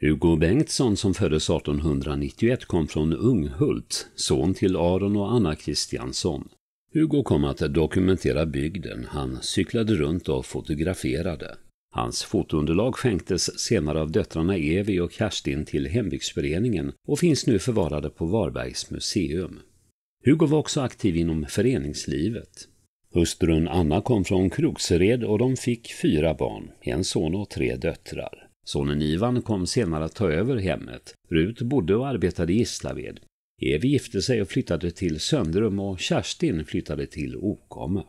Hugo Bengtsson som föddes 1891 kom från Unghult, son till Aron och Anna Kristiansson. Hugo kom att dokumentera bygden, han cyklade runt och fotograferade. Hans fotounderlag skänktes senare av döttrarna Evi och Kerstin till hembygdsföreningen och finns nu förvarade på Varbergs museum. Hugo var också aktiv inom föreningslivet. Hustrun Anna kom från Kroksered och de fick fyra barn, en son och tre döttrar. Sonen Ivan kom senare att ta över hemmet. Rut bodde och arbetade i Gislaved. Evi gifte sig och flyttade till Söndrum och Kerstin flyttade till Okome.